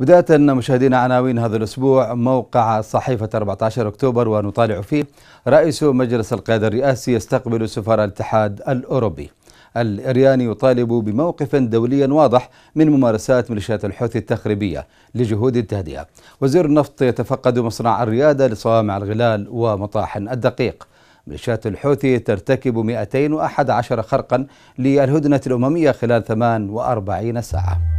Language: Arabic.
بداية مشاهدينا عناوين هذا الأسبوع موقع صحيفة 14 أكتوبر ونطالع فيه رئيس مجلس القيادة الرئاسي يستقبل سفراء الاتحاد الأوروبي الإرياني يطالب بموقف دولي واضح من ممارسات ميليشيات الحوثي التخريبية لجهود التهدئة وزير النفط يتفقد مصنع الريادة لصوامع الغلال ومطاحن الدقيق ميليشيات الحوثي ترتكب 211 خرقا للهدنة الأممية خلال 48 ساعة